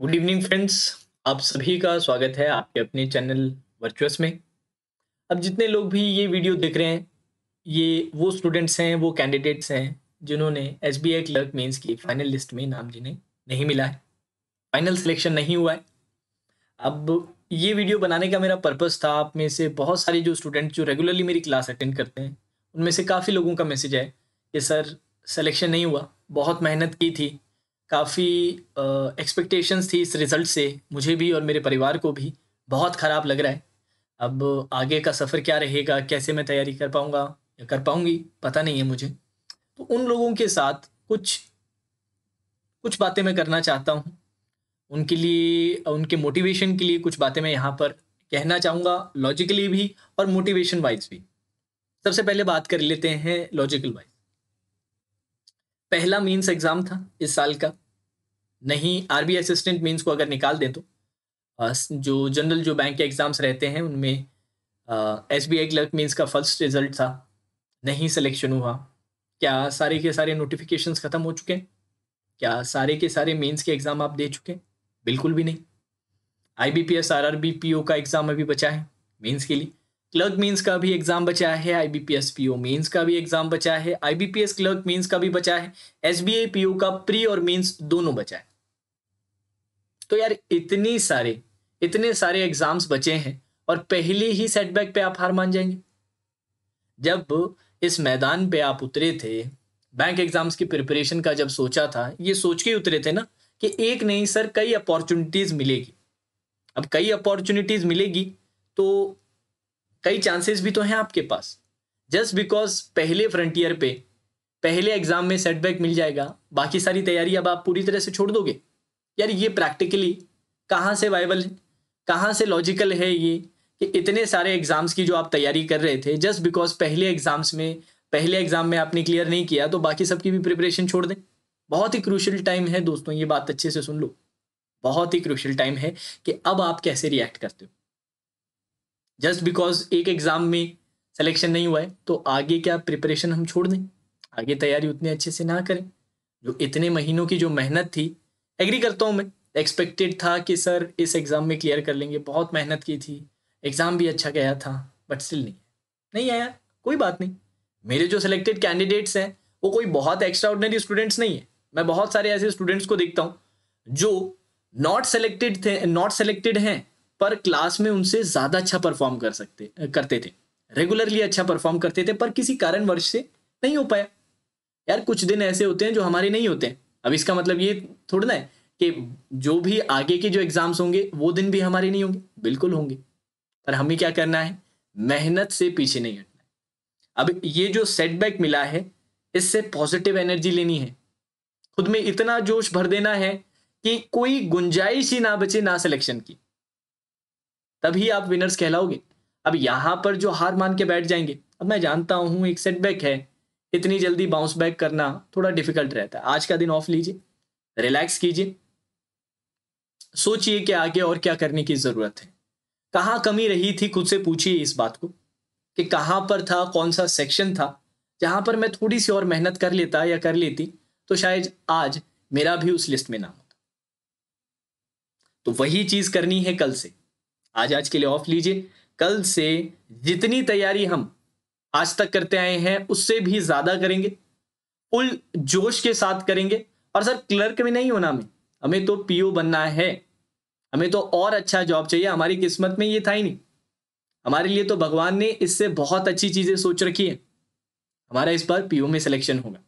good evening friends आप सभी का स्वागत है आपके अपने चैनल वर्चुअस में अब जितने लोग भी ये वीडियो देख रहे हैं ये वो स्टूडेंट्स हैं वो कैंडिडेट्स हैं जिन्होंने S B I clerk mains की फाइनल लिस्ट में नाम जिन्हें नहीं मिला है फाइनल सिलेक्शन नहीं हुआ है अब ये वीडियो बनाने का मेरा पर्पस था आप में से बहुत सारे जो स्टूडेंट जो रेगुलरली मेरी क्लास अटेंड करते हैं उनमें से काफ़ी लोगों का मैसेज है कि सर सिलेक्शन नहीं हुआ बहुत मेहनत की थी काफ़ी एक्सपेक्टेशंस थी इस रिज़ल्ट से मुझे भी और मेरे परिवार को भी बहुत ख़राब लग रहा है अब आगे का सफ़र क्या रहेगा कैसे मैं तैयारी कर पाऊँगा या कर पाऊँगी पता नहीं है मुझे तो उन लोगों के साथ कुछ कुछ बातें मैं करना चाहता हूँ उनके लिए उनके मोटिवेशन के लिए कुछ बातें मैं यहाँ पर कहना चाहूँगा लॉजिकली भी और मोटिवेशन वाइज भी सबसे पहले बात कर लेते हैं लॉजिकल वाइज पहला मीन्स एग्जाम था इस साल का नहीं आरबीआई असिस्टेंट मीन्स को अगर निकाल दें तो जो जनरल जो बैंक के एग्ज़ाम्स रहते हैं उनमें S B I clerk mains का फर्स्ट रिजल्ट था नहीं सिलेक्शन हुआ क्या सारे के सारे नोटिफिकेशन ख़त्म हो चुके हैं क्या सारे के सारे मेंस के एग्ज़ाम आप दे चुके हैं बिल्कुल भी नहीं I B P S R R B P O का एग्ज़ाम अभी बचा है मेंस के लिए क्लर्क मीन्स का भी एग्जाम बचा है आईबीपीएस पीओ मीन्स का भी एग्जाम बचा है आईबीपीएस क्लर्क मीन्स का भी बचा है एसबीए पीओ का प्री और मीन्स दोनों बचा है तो यार इतनी सारे इतने सारे एग्जाम्स बचे हैं और पहले ही सेटबैक पे आप हार मान जाएंगे जब इस मैदान पे आप उतरे थे बैंक एग्जाम्स की प्रिपरेशन का जब सोचा था ये सोच के उतरे थे ना कि एक नहीं सर कई अपॉर्चुनिटीज मिलेगी अब कई अपॉर्चुनिटीज मिलेगी तो कई चांसेस भी तो हैं आपके पास जस्ट बिकॉज पहले फ्रंटियर पे पहले एग्जाम में सेटबैक मिल जाएगा बाकी सारी तैयारी अब आप पूरी तरह से छोड़ दोगे यार ये प्रैक्टिकली कहाँ से वाइबल है कहाँ से लॉजिकल है ये कि इतने सारे एग्जाम्स की जो आप तैयारी कर रहे थे जस्ट बिकॉज पहले एग्जाम्स में पहले एग्जाम में आपने क्लियर नहीं किया तो बाकी सबकी भी प्रिपरेशन छोड़ दें बहुत ही क्रूशल टाइम है दोस्तों ये बात अच्छे से सुन लो बहुत ही क्रूशल टाइम है कि अब आप कैसे रिएक्ट करते हो जस्ट बिकॉज एक एग्जाम में सिलेक्शन नहीं हुआ है तो आगे क्या प्रिपरेशन हम छोड़ दें आगे तैयारी उतनी अच्छे से ना करें जो इतने महीनों की जो मेहनत थी एग्री करता हूँ मैं एक्सपेक्टेड था कि सर इस एग्ज़ाम में क्लियर कर लेंगे बहुत मेहनत की थी एग्ज़ाम भी अच्छा गया था बट स्टिल नहीं नहीं आया कोई बात नहीं मेरे जो सिलेक्टेड कैंडिडेट्स हैं वो कोई बहुत एक्स्ट्रा ऑर्डनरी स्टूडेंट्स नहीं है मैं बहुत सारे ऐसे स्टूडेंट्स को देखता हूँ जो नॉट सेलेक्टेड थे नॉट सेलेक्टेड हैं पर क्लास में उनसे ज़्यादा अच्छा परफॉर्म कर सकते करते थे रेगुलरली अच्छा परफॉर्म करते थे पर किसी कारणवश से नहीं हो पाया यार कुछ दिन ऐसे होते हैं जो हमारे नहीं होते हैं अब इसका मतलब ये थोड़ा ना है कि जो भी आगे के जो एग्ज़ाम्स होंगे वो दिन भी हमारे नहीं होंगे बिल्कुल होंगे पर हमें क्या करना है मेहनत से पीछे नहीं हटना अब ये जो सेटबैक मिला है इससे पॉजिटिव एनर्जी लेनी है खुद में इतना जोश भर देना है कि कोई गुंजाइश ही ना बचे ना सिलेक्शन की तभी आप विनर्स कहलाओगे अब यहाँ पर जो हार मान के बैठ जाएंगे अब मैं जानता हूँ एक सेटबैक है इतनी जल्दी बाउंस बैक करना थोड़ा डिफिकल्ट रहता है आज का दिन ऑफ लीजिए रिलैक्स कीजिए सोचिए कि आगे और क्या करने की जरूरत है कहाँ कमी रही थी खुद से पूछिए इस बात को कि कहाँ पर था कौन सा सेक्शन था जहाँ पर मैं थोड़ी सी और मेहनत कर लेता या कर लेती तो शायद आज मेरा भी उस लिस्ट में नाम होता तो वही चीज करनी है कल से आज आज के लिए ऑफ लीजिए कल से जितनी तैयारी हम आज तक करते आए हैं उससे भी ज्यादा करेंगे फुल जोश के साथ करेंगे और सर क्लर्क में नहीं होना हमें हमें तो पीओ बनना है हमें तो और अच्छा जॉब चाहिए हमारी किस्मत में ये था ही नहीं हमारे लिए तो भगवान ने इससे बहुत अच्छी चीजें सोच रखी है हमारा इस बार पीओ में सिलेक्शन होगा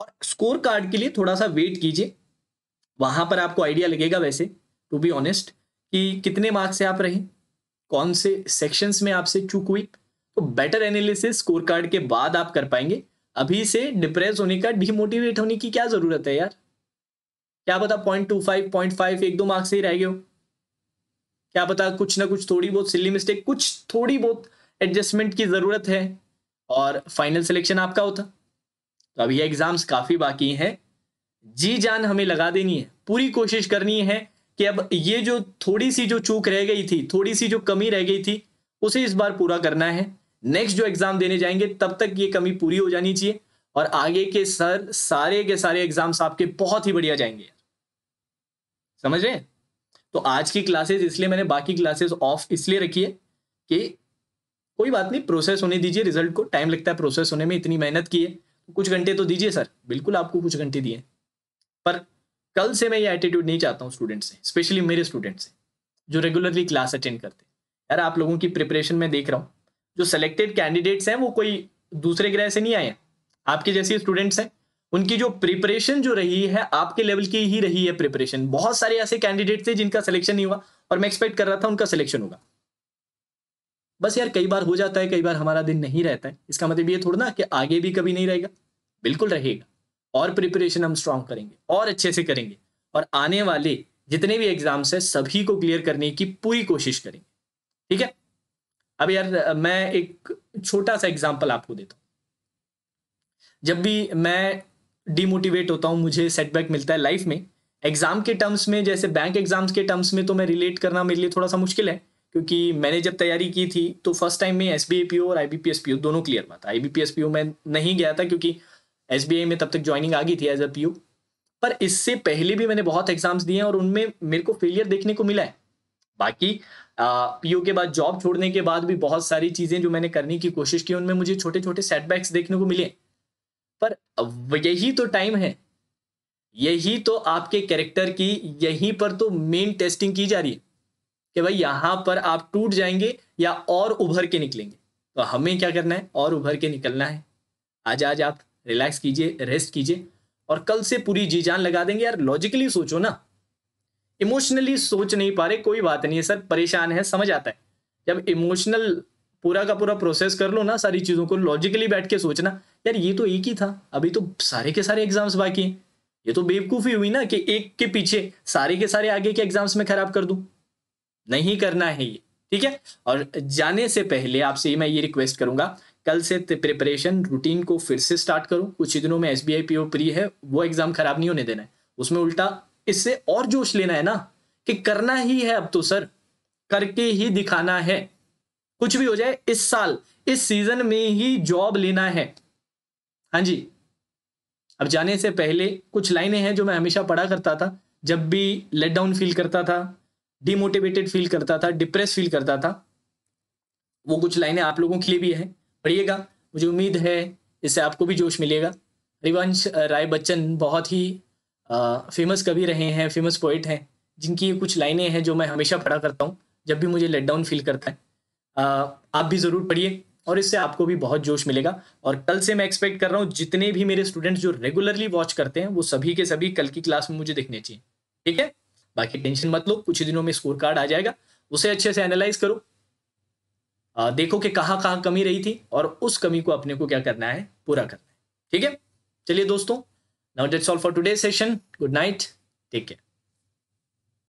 और स्कोर कार्ड के लिए थोड़ा सा वेट कीजिए वहां पर आपको आइडिया लगेगा वैसे टू बी ऑनेस्ट कि कितने मार्क्स से आप रहे कौन से सेक्शंस में आपसे चूक हुई तो बेटर एनालिसिस स्कोर कार्ड के बाद आप कर पाएंगे अभी से डिप्रेस होने का डिमोटिवेट होने की क्या जरूरत है यार क्या पता point two five point five एक दो मार्क्स से ही रह गए हो क्या पता कुछ ना कुछ थोड़ी बहुत सिली मिस्टेक कुछ थोड़ी बहुत एडजस्टमेंट की ज़रूरत है और फाइनल सिलेक्शन आपका होता तो अभी एग्ज़ाम्स काफ़ी बाकी हैं जी जान हमें लगा देनी है पूरी कोशिश करनी है कि अब ये जो थोड़ी सी जो चूक रह गई थी थोड़ी सी जो कमी रह गई थी उसे इस बार पूरा करना है नेक्स्ट जो एग्जाम देने जाएंगे तब तक ये कमी पूरी हो जानी चाहिए और आगे के सर सारे के सारे एग्जाम्स आपके बहुत ही बढ़िया जाएंगे समझ रहे तो आज की क्लासेस इसलिए मैंने बाकी क्लासेस ऑफ इसलिए रखी है कि कोई बात नहीं प्रोसेस होने दीजिए रिजल्ट को टाइम लगता है प्रोसेस होने में इतनी मेहनत की है कुछ घंटे तो दीजिए सर बिल्कुल आपको कुछ घंटे दिए पर कल से मैं ये एटीट्यूड नहीं चाहता हूँ स्टूडेंट से स्पेशली मेरे स्टूडेंट से जो रेगुलरली क्लास अटेंड करते हैं यार आप लोगों की प्रिपरेशन में देख रहा हूँ जो सेलेक्टेड कैंडिडेट्स हैं वो कोई दूसरे ग्रह से नहीं आए आपके जैसे स्टूडेंट्स हैं उनकी जो प्रिपरेशन जो रही है आपके लेवल की ही रही है प्रिपरेशन बहुत सारे ऐसे कैंडिडेट थे जिनका सिलेक्शन नहीं हुआ और मैं एक्सपेक्ट कर रहा था उनका सिलेक्शन होगा बस यार कई बार हो जाता है कई बार हमारा दिन नहीं रहता है इसका मतलब ये थोड़ा ना कि आगे भी कभी नहीं रहेगा बिल्कुल रहेगा और प्रिपरेशन हम स्ट्रांग करेंगे और अच्छे से करेंगे और आने वाले जितने भी एग्जाम्स हैं सभी को क्लियर करने की पूरी कोशिश करेंगे ठीक है अब यार मैं एक छोटा सा एग्जाम्पल आपको देता हूँ जब भी मैं डिमोटिवेट होता हूँ मुझे सेटबैक मिलता है लाइफ में एग्जाम के टर्म्स में जैसे बैंक एग्जाम्स के टर्म्स में तो मैं रिलेट करना मेरे लिए थोड़ा सा मुश्किल है क्योंकि मैंने जब तैयारी की थी तो फर्स्ट टाइम में एस और आई दोनों क्लियर हुआ था आई मैं नहीं गया था क्योंकि एस में तब तक ज्वाइनिंग आ गई थी एज अ पी पर इससे पहले भी मैंने बहुत एग्जाम्स दिए हैं और उनमें मेरे को फेलियर देखने को मिला है बाकी पी के बाद जॉब छोड़ने के बाद भी बहुत सारी चीज़ें जो मैंने करने की कोशिश की उनमें मुझे छोटे छोटे सेटबैक्स देखने को मिले पर यही तो टाइम है यही तो आपके कैरेक्टर की यहीं पर तो मेन टेस्टिंग की जा रही है कि भाई यहाँ पर आप टूट जाएंगे या और उभर के निकलेंगे तो हमें क्या करना है और उभर के निकलना है आज आज आप रिलैक्स कीजिए रेस्ट कीजिए और कल से पूरी जी जान लगा देंगे यार लॉजिकली सोचो ना इमोशनली सोच नहीं पा रहे कोई बात नहीं है सर परेशान है समझ आता है जब इमोशनल पूरा का पूरा प्रोसेस कर लो ना सारी चीज़ों को लॉजिकली बैठ के सोचना यार ये तो एक ही था अभी तो सारे के सारे एग्जाम्स बाकी हैं ये तो बेवकूफ़ी हुई ना कि एक के पीछे सारे के सारे आगे के एग्जाम्स में खराब कर दूं नहीं करना है ये ठीक है और जाने से पहले आपसे मैं ये रिक्वेस्ट करूंगा कल से प्रिपरेशन रूटीन को फिर से स्टार्ट करो कुछ ही दिनों में S B I P O pre है वो एग्जाम खराब नहीं होने देना है उसमें उल्टा इससे और जोश लेना है ना कि करना ही है अब तो सर करके ही दिखाना है कुछ भी हो जाए इस साल इस सीजन में ही जॉब लेना है हाँ जी अब जाने से पहले कुछ लाइनें हैं जो मैं हमेशा पढ़ा करता था जब भी लेट डाउन फील करता था डिमोटिवेटेड फील करता था डिप्रेस फील करता था वो कुछ लाइनें आप लोगों के लिए भी है पढ़िएगा मुझे उम्मीद है इससे आपको भी जोश मिलेगा हरिवंश राय बच्चन बहुत ही फेमस कवि रहे हैं फेमस पोइट हैं जिनकी ये कुछ लाइनें हैं जो मैं हमेशा पढ़ा करता हूँ जब भी मुझे लेट डाउन फील करता है आप भी ज़रूर पढ़िए और इससे आपको भी बहुत जोश मिलेगा और कल से मैं एक्सपेक्ट कर रहा हूँ जितने भी मेरे स्टूडेंट्स जो रेगुलरली वॉच करते हैं वो सभी के सभी कल की क्लास में मुझे देखने चाहिए ठीक है बाकी टेंशन मत लो कुछ दिनों में स्कोर कार्ड आ जाएगा उसे अच्छे से एनालाइज करो देखो कि कहाँ कहाँ कमी रही थी और उस कमी को अपने को क्या करना है पूरा करना है ठीक है चलिए दोस्तों now that's all for today session good night take care